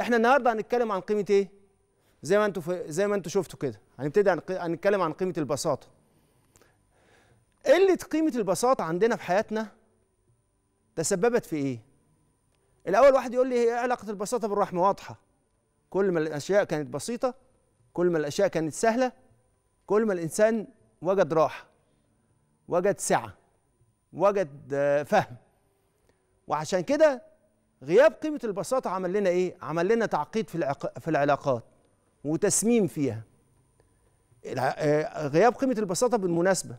احنا النهارده هنتكلم عن قيمه ايه زي ما انتوا زي ما انتوا شفتوا كده هنبتدي عن... هنتكلم عن قيمه البساطه قله قيمه البساطه عندنا في حياتنا تسببت في ايه الاول واحد يقول لي ايه علاقه البساطه بالرحمه واضحه كل ما الاشياء كانت بسيطه كل ما الاشياء كانت سهله كل ما الانسان وجد راحه وجد سعه وجد آه، فهم وعشان كده غياب قيمه البساطه عمل لنا ايه عمل لنا تعقيد في العق... في العلاقات وتسميم فيها آه، غياب قيمه البساطه بالمناسبه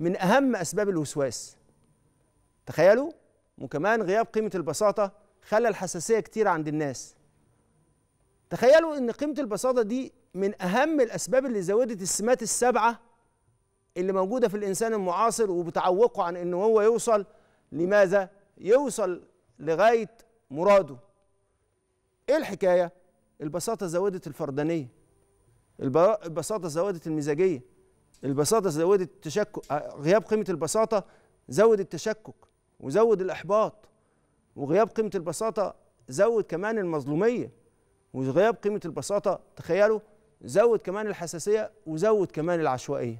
من اهم اسباب الوسواس تخيلوا وكمان غياب قيمه البساطه خلى الحساسيه كتير عند الناس تخيلوا ان قيمه البساطه دي من اهم الاسباب اللي زودت السمات السبعه اللي موجوده في الانسان المعاصر وبتعوقه عن ان هو يوصل لماذا يوصل لغايه مراده ايه الحكايه البساطه زودت الفردانيه البساطه زودت المزاجيه البساطه زودت التشكك آه، غياب قيمه البساطه زود التشكك وزود الاحباط وغياب قيمه البساطه زود كمان المظلوميه وغياب قيمه البساطه تخيلوا زود كمان الحساسيه وزود كمان العشوائيه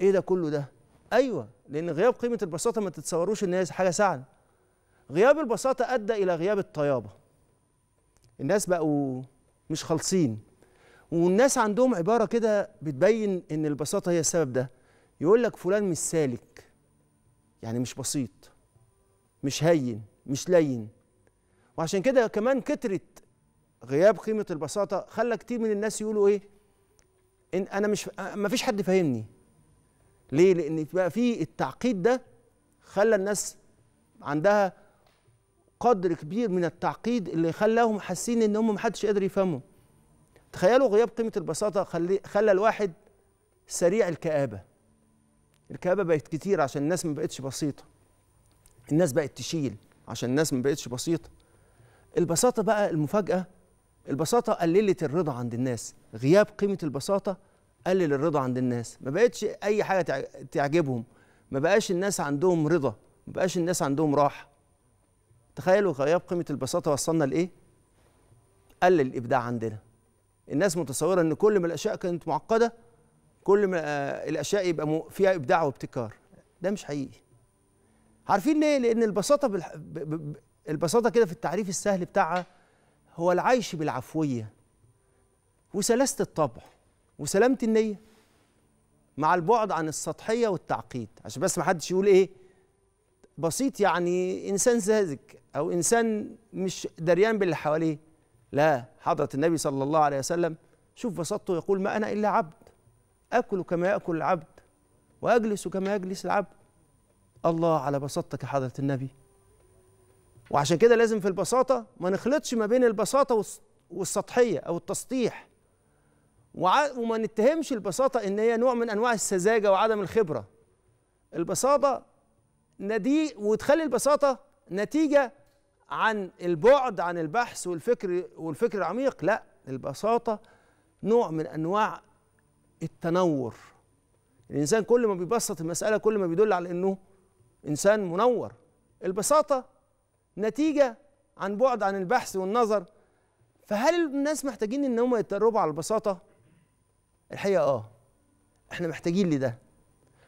ايه ده كله ده ايوه لان غياب قيمه البساطه ما تتصوروش ان هي حاجه سهله غياب البساطة أدى إلى غياب الطيابة الناس بقوا مش خالصين والناس عندهم عبارة كده بتبين إن البساطة هي السبب ده يقول لك فلان مش سالك يعني مش بسيط مش هين مش لين وعشان كده كمان كترت غياب قيمة البساطة خلى كتير من الناس يقولوا إيه إن أنا مش ما فيش حد فاهمني ليه؟ لأن بقى في التعقيد ده خلى الناس عندها قدر كبير من التعقيد اللي خلاهم حاسين ان هم محدش قادر يفهمهم تخيلوا غياب قيمه البساطه خلي خلى الواحد سريع الكآبه الكآبه بقت كتير عشان الناس ما بقتش بسيطه الناس بقت تشيل عشان الناس ما بقتش بسيطه البساطه بقى المفاجاه البساطه قللت الرضا عند الناس غياب قيمه البساطه قلل الرضا عند الناس ما بقتش اي حاجه تعجبهم ما بقاش الناس عندهم رضا ما بقاش الناس عندهم راحه تخيلوا غياب إيه قيمه البساطه وصلنا لايه قل الابداع عندنا الناس متصوره ان كل ما الاشياء كانت معقده كل ما آه، الاشياء يبقى فيها ابداع وابتكار ده مش حقيقي عارفين ليه لان البساطه بالح... ب... ب... البساطه كده في التعريف السهل بتاعها هو العيش بالعفويه وسلاسه الطبع وسلامه النيه مع البعد عن السطحيه والتعقيد عشان بس ما حدش يقول ايه بسيط يعني انسان ساذج او انسان مش دريان باللي حواليه لا حضره النبي صلى الله عليه وسلم شوف بساطته يقول ما انا الا عبد اكل كما ياكل العبد واجلس كما يجلس العبد الله على بساطتك يا حضره النبي وعشان كده لازم في البساطه ما نخلطش ما بين البساطه والسطحيه او التسطيح وما نتهمش البساطه ان هي نوع من انواع السذاجه وعدم الخبره البساطه ندي وتخلي البساطه نتيجه عن البعد عن البحث والفكر والفكر العميق لا البساطه نوع من انواع التنور الانسان كل ما بيبسط المساله كل ما بيدل على انه انسان منور البساطه نتيجه عن بعد عن البحث والنظر فهل الناس محتاجين ان هم يتدربوا على البساطه الحقيقه اه احنا محتاجين لده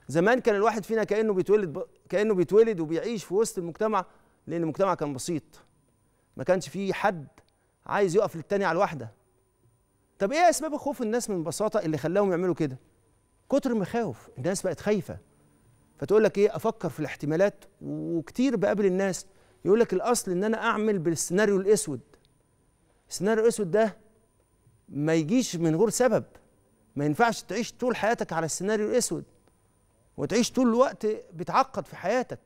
زمان كان الواحد فينا كانه بيتولد كانه بيتولد وبيعيش في وسط المجتمع لان المجتمع كان بسيط ما كانش فيه حد عايز يقف للتاني على الواحده طب ايه اسباب خوف الناس من البساطه اللي خلاهم يعملوا كده كتر المخاوف الناس بقت خايفه فتقول لك ايه افكر في الاحتمالات وكتير بقابل الناس يقول لك الاصل ان انا اعمل بالسيناريو الاسود السيناريو الاسود ده ما يجيش من غير سبب ما ينفعش تعيش طول حياتك على السيناريو الاسود وتعيش طول الوقت بتعقد في حياتك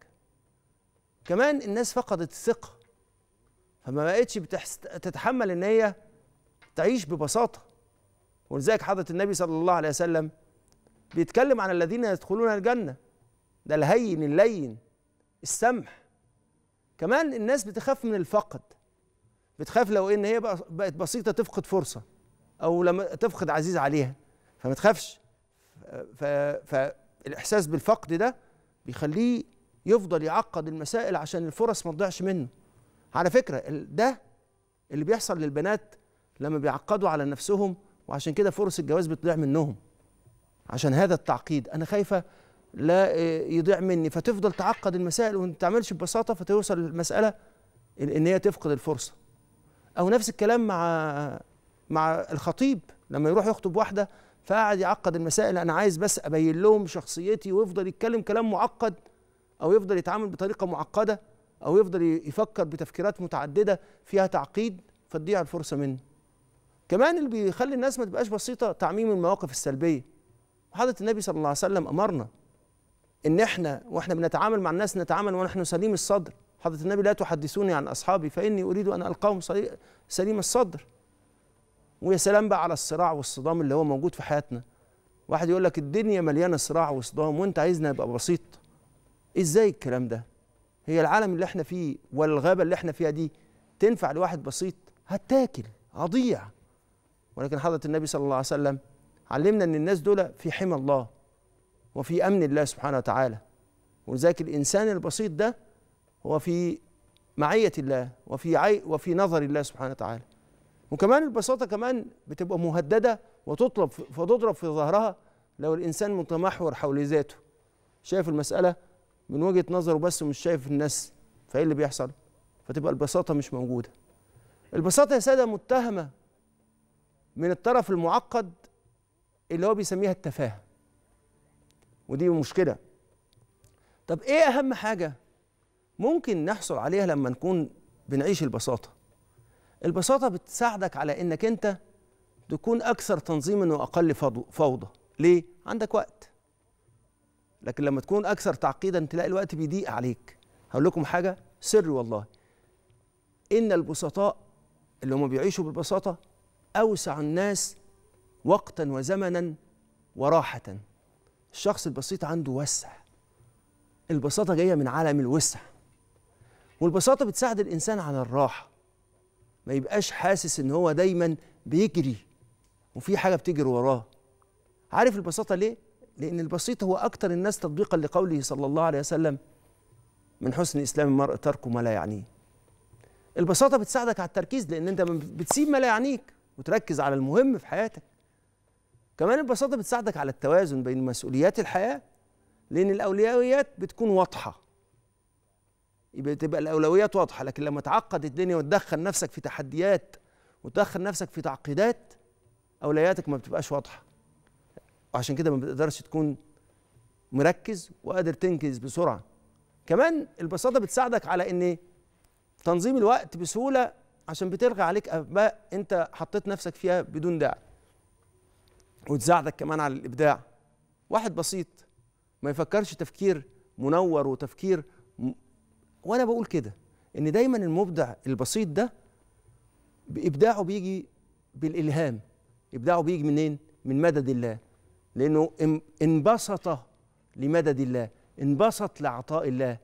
كمان الناس فقدت الثقة فما بقتش تتحمل ان هي تعيش ببساطة ولذلك حضرة النبي صلى الله عليه وسلم بيتكلم عن الذين يدخلون الجنة ده الهين اللين السمح كمان الناس بتخاف من الفقد بتخاف لو ان هي بقت بسيطة تفقد فرصة او لما تفقد عزيز عليها فما تخافش الإحساس بالفقد ده بيخليه يفضل يعقد المسائل عشان الفرص ما تضيعش منه على فكرة ده اللي بيحصل للبنات لما بيعقدوا على نفسهم وعشان كده فرص الجواز بتضيع منهم عشان هذا التعقيد أنا خايفة لا آه، يضيع مني فتفضل تعقد المسائل وما تعملش ببساطة فتوصل المسألة إن هي تفقد الفرصة أو نفس الكلام مع مع الخطيب لما يروح يخطب واحده فقعد يعقد المسائل انا عايز بس ابين لهم شخصيتي ويفضل يتكلم كلام معقد او يفضل يتعامل بطريقه معقده او يفضل يفكر بتفكيرات متعدده فيها تعقيد فتضيع الفرصه منه كمان اللي بيخلي الناس ما تبقاش بسيطه تعميم المواقف السلبيه حضره النبي صلى الله عليه وسلم امرنا ان احنا واحنا بنتعامل مع الناس نتعامل ونحن سليم الصدر حضره النبي لا تحدثوني عن اصحابي فاني اريد ان القاهم سليم الصدر ويا سلام بقى على الصراع والصدام اللي هو موجود في حياتنا واحد يقول لك الدنيا مليانه صراع وصدام وانت عايزنا ابقى بسيط ازاي الكلام ده هي العالم اللي احنا فيه والغابه اللي احنا فيها دي تنفع لواحد بسيط هتاكل هضيع ولكن حضره النبي صلى الله عليه وسلم علمنا ان الناس دول في حمى الله وفي امن الله سبحانه وتعالى ولذلك الانسان البسيط ده هو في معيه الله وفي عي وفي نظر الله سبحانه وتعالى وكمان البساطه كمان بتبقى مهدده وتطلب فتضرب في ظهرها لو الانسان متمحور حول ذاته شايف المساله من وجهه نظره بس ومش شايف الناس فايه اللي بيحصل فتبقى البساطه مش موجوده البساطه يا ساده متهمه من الطرف المعقد اللي هو بيسميها التفاهه ودي مشكله طب ايه اهم حاجه ممكن نحصل عليها لما نكون بنعيش البساطه البساطه بتساعدك على انك انت تكون اكثر تنظيما واقل فوضى ليه عندك وقت لكن لما تكون اكثر تعقيدا تلاقي الوقت بيضيق عليك هقول لكم حاجه سر والله ان البسطاء اللي هم بيعيشوا بالبساطه اوسع الناس وقتا وزمنا وراحه الشخص البسيط عنده وسع البساطه جايه من عالم الوسع والبساطه بتساعد الانسان على الراحه ما يبقاش حاسس ان هو دايما بيجري وفي حاجه بتجري وراه عارف البساطه ليه لان البسيط هو اكتر الناس تطبيقا لقوله صلى الله عليه وسلم من حسن اسلام المرء تركه ما لا يعنيه البساطه بتساعدك على التركيز لان انت بتسيب ما لا يعنيك وتركز على المهم في حياتك كمان البساطه بتساعدك على التوازن بين مسؤوليات الحياه لان الاولويات بتكون واضحه يبقى تبقى الاولويات واضحه لكن لما تعقد الدنيا وتدخل نفسك في تحديات وتدخل نفسك في تعقيدات اولوياتك ما بتبقاش واضحه وعشان كده ما بتقدرش تكون مركز وقادر تنجز بسرعه كمان البساطه بتساعدك على ان تنظيم الوقت بسهوله عشان بتلغي عليك اباء انت حطيت نفسك فيها بدون داعي وتساعدك كمان على الابداع واحد بسيط ما يفكرش تفكير منور وتفكير وانا بقول كده ان دايما المبدع البسيط ده ابداعه بيجي بالالهام ابداعه بيجي منين من مدد الله لانه انبسط لمدد الله انبسط لعطاء الله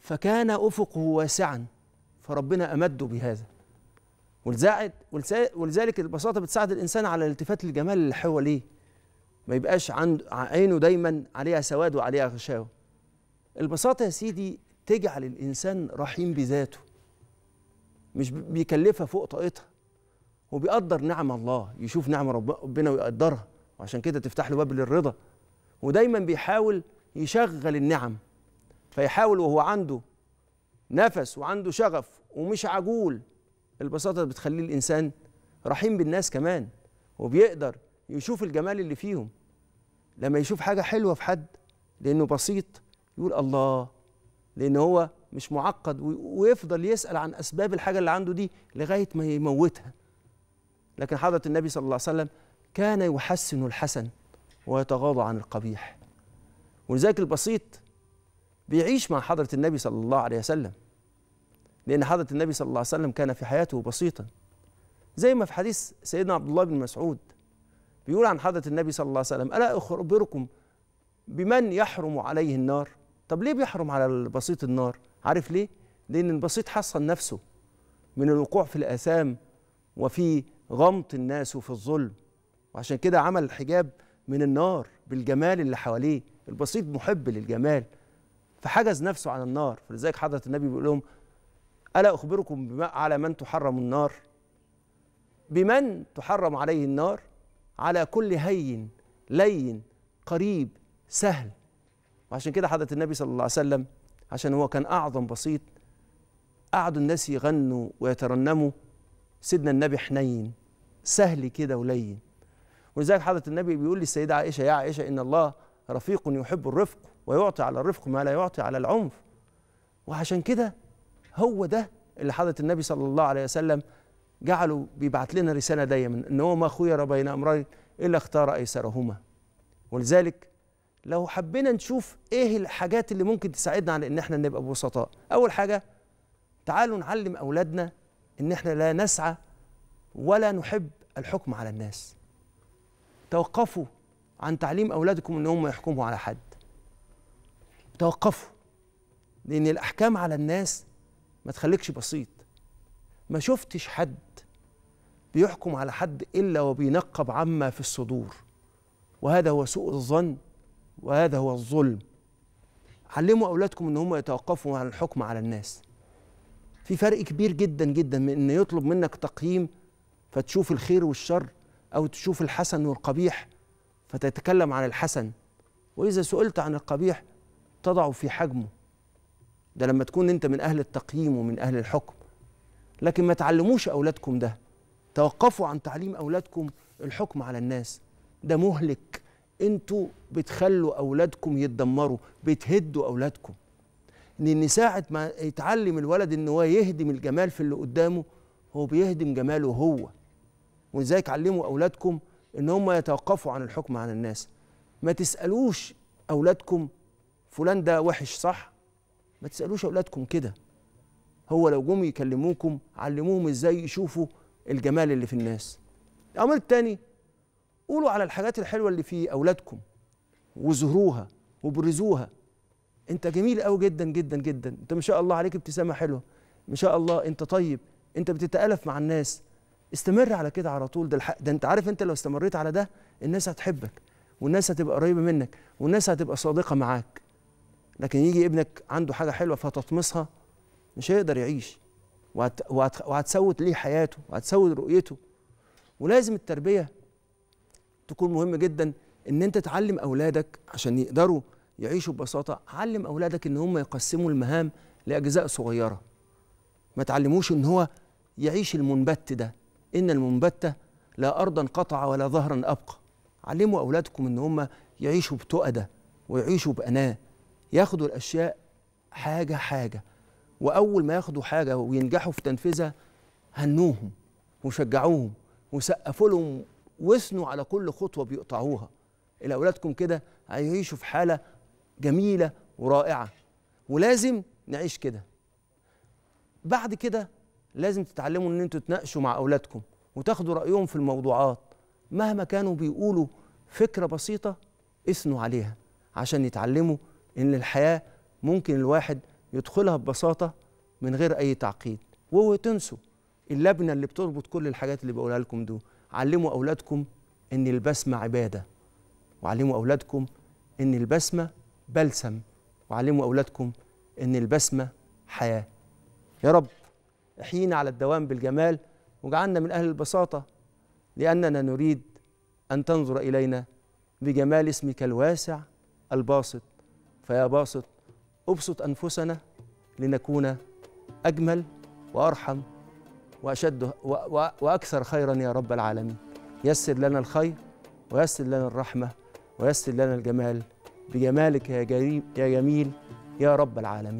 فكان افقه واسعا فربنا امده بهذا ولزعد ولذلك البساطه بتساعد الانسان على الالتفات للجمال اللي حواليه ما يبقاش عند عينه دايما عليها سواد وعليها غشاوه البساطه يا سيدي تجعل الإنسان رحيم بذاته مش بيكلفها فوق طاقتها وبيقدر نعم الله يشوف نعم ربنا ويقدرها وعشان كده تفتح له باب للرضا ودايما بيحاول يشغل النعم فيحاول وهو عنده نفس وعنده شغف ومش عجول البساطة بتخليه الإنسان رحيم بالناس كمان وبيقدر يشوف الجمال اللي فيهم لما يشوف حاجة حلوة في حد لأنه بسيط يقول الله لان هو مش معقد ويفضل يسال عن اسباب الحاجه اللي عنده دي لغايه ما يموتها لكن حضره النبي صلى الله عليه وسلم كان يحسن الحسن ويتغاضى عن القبيح ولذلك البسيط بيعيش مع حضره النبي صلى الله عليه وسلم لان حضره النبي صلى الله عليه وسلم كان في حياته بسيطا زي ما في حديث سيدنا عبد الله بن مسعود بيقول عن حضره النبي صلى الله عليه وسلم الا اخبركم بمن يحرم عليه النار طب ليه بيحرم على البسيط النار عارف ليه لان البسيط حصن نفسه من الوقوع في الاثام وفي غمط الناس وفي الظلم وعشان كده عمل الحجاب من النار بالجمال اللي حواليه البسيط محب للجمال فحجز نفسه عن النار فلذلك حضرة النبي بيقول لهم ألا أخبركم بما على من تحرم النار بمن تحرم عليه النار على كل هين لين قريب سهل وعشان كده حضرة النبي صلى الله عليه وسلم عشان هو كان أعظم بسيط قعدوا الناس يغنوا ويترنموا سيدنا النبي حنين سهل كده ولين ولذلك حضرة النبي بيقول للسيدة عائشة يا عائشة إن الله رفيق يحب الرفق ويعطي على الرفق ما لا يعطي على العنف وعشان كده هو ده اللي حضرة النبي صلى الله عليه وسلم جعله بيبعت لنا رسالة دايما إن هو ما خير بين أمرين إلا اختار أيسرهما ولذلك لو حبينا نشوف ايه الحاجات اللي ممكن تساعدنا على ان احنا نبقى بسطاء اول حاجه تعالوا نعلم اولادنا ان احنا لا نسعى ولا نحب الحكم على الناس توقفوا عن تعليم اولادكم ان هم يحكموا على حد توقفوا لان الاحكام على الناس ما تخليكش بسيط ما شفتش حد بيحكم على حد الا وبينقب عما في الصدور وهذا هو سوء الظن وهذا هو الظلم علموا أولادكم أن هم يتوقفوا عن الحكم على الناس في فرق كبير جدا جدا من أن يطلب منك تقييم فتشوف الخير والشر أو تشوف الحسن والقبيح فتتكلم عن الحسن وإذا سئلت عن القبيح تضعه في حجمه ده لما تكون أنت من أهل التقييم ومن أهل الحكم لكن ما تعلموش أولادكم ده توقفوا عن تعليم أولادكم الحكم على الناس ده مهلك انتوا بتخلوا اولادكم يتدمروا بتهدوا اولادكم لان ساعه ما يتعلم الولد ان هو يهدم الجمال في اللي قدامه هو بيهدم جماله هو ولذلك علموا اولادكم ان هم يتوقفوا عن الحكم عن الناس ما تسالوش اولادكم فلان ده وحش صح ما تسالوش اولادكم كده هو لو جم يكلموكم علموهم ازاي يشوفوا الجمال اللي في الناس الامر الثاني قولوا على الحاجات الحلوه اللي في اولادكم وزهروها وبرزوها انت جميل قوي جدا جدا جدا انت ما شاء الله عليك ابتسامه حلوه ما شاء الله انت طيب انت بتتالف مع الناس استمر على كده على طول ده الحق ده انت عارف انت لو استمريت على ده الناس هتحبك والناس هتبقى قريبه منك والناس هتبقى صادقه معاك لكن يجي ابنك عنده حاجه حلوه فتطمسها مش هيقدر يعيش وهتسود ليه حياته وهتسود رؤيته ولازم التربيه تكون مهم جدا ان انت تعلم اولادك عشان يقدروا يعيشوا ببساطه علم اولادك ان هم يقسموا المهام لاجزاء صغيره ما تعلموش ان هو يعيش المنبت ده ان المنبت لا ارضا قطع ولا ظهرا ابقى علموا اولادكم ان هم يعيشوا بتؤده ويعيشوا باناه ياخدوا الاشياء حاجه حاجه واول ما ياخدوا حاجه وينجحوا في تنفيذها هنوهم وشجعوهم وسقفوا لهم واثنوا على كل خطوه بيقطعوها الى اولادكم كده هيعيشوا في حاله جميله ورائعه ولازم نعيش كده بعد كده لازم تتعلموا ان انتوا تناقشوا مع اولادكم وتاخدوا رايهم في الموضوعات مهما كانوا بيقولوا فكره بسيطه اثنوا عليها عشان يتعلموا ان الحياه ممكن الواحد يدخلها ببساطه من غير اي تعقيد وهو تنسوا اللبنه اللي بتربط كل الحاجات اللي بقولها لكم دول علموا أولادكم إن البسمة عبادة وعلموا أولادكم إن البسمة بلسم وعلموا أولادكم إن البسمة حياة يا رب احيينا على الدوام بالجمال واجعلنا من أهل البساطة لأننا نريد أن تنظر إلينا بجمال اسمك الواسع الباسط فيا باسط ابسط أنفسنا لنكون أجمل وأرحم وأشد وأكثر خيرا يا رب العالمين يسر لنا الخير ويسر لنا الرحمة ويسر لنا الجمال بجمالك يا جميل يا رب العالمين